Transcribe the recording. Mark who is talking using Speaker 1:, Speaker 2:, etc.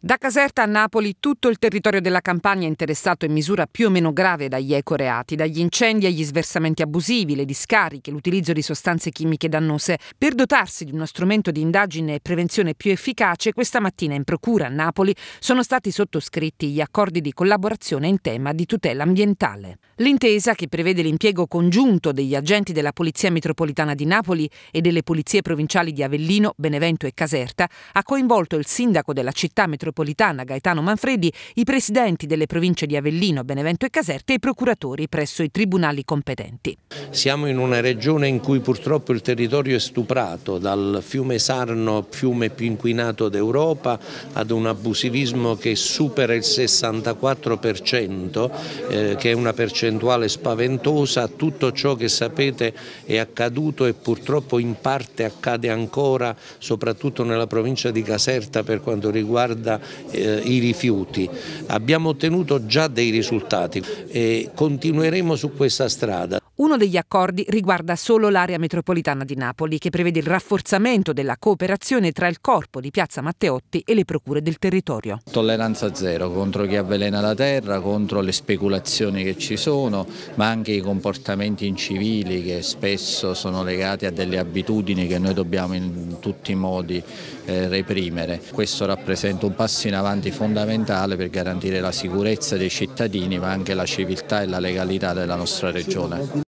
Speaker 1: Da Caserta a Napoli tutto il territorio della Campania è interessato in misura più o meno grave dagli ecoreati, dagli incendi agli sversamenti abusivi, le discariche, l'utilizzo di sostanze chimiche dannose. Per dotarsi di uno strumento di indagine e prevenzione più efficace, questa mattina in procura a Napoli sono stati sottoscritti gli accordi di collaborazione in tema di tutela ambientale. L'intesa, che prevede l'impiego congiunto degli agenti della Polizia Metropolitana di Napoli e delle polizie provinciali di Avellino, Benevento e Caserta, ha coinvolto il sindaco della città metropolitana Gaetano Manfredi, i presidenti delle province di Avellino, Benevento e Caserta e i procuratori presso i tribunali competenti.
Speaker 2: Siamo in una regione in cui purtroppo il territorio è stuprato dal fiume Sarno, fiume più inquinato d'Europa, ad un abusivismo che supera il 64%, eh, che è una percentuale percentuale spaventosa, tutto ciò che sapete è accaduto e purtroppo in parte accade ancora, soprattutto nella provincia di Caserta per quanto riguarda eh, i rifiuti. Abbiamo ottenuto già dei risultati e continueremo su questa strada.
Speaker 1: Uno degli accordi riguarda solo l'area metropolitana di Napoli, che prevede il rafforzamento della cooperazione tra il corpo di Piazza Matteotti e le procure del territorio.
Speaker 3: Tolleranza zero contro chi avvelena la terra, contro le speculazioni che ci sono, ma anche i comportamenti incivili che spesso sono legati a delle abitudini che noi dobbiamo in tutti i modi eh, reprimere. Questo rappresenta un passo in avanti fondamentale per garantire la sicurezza dei cittadini, ma anche la civiltà e la legalità della nostra regione.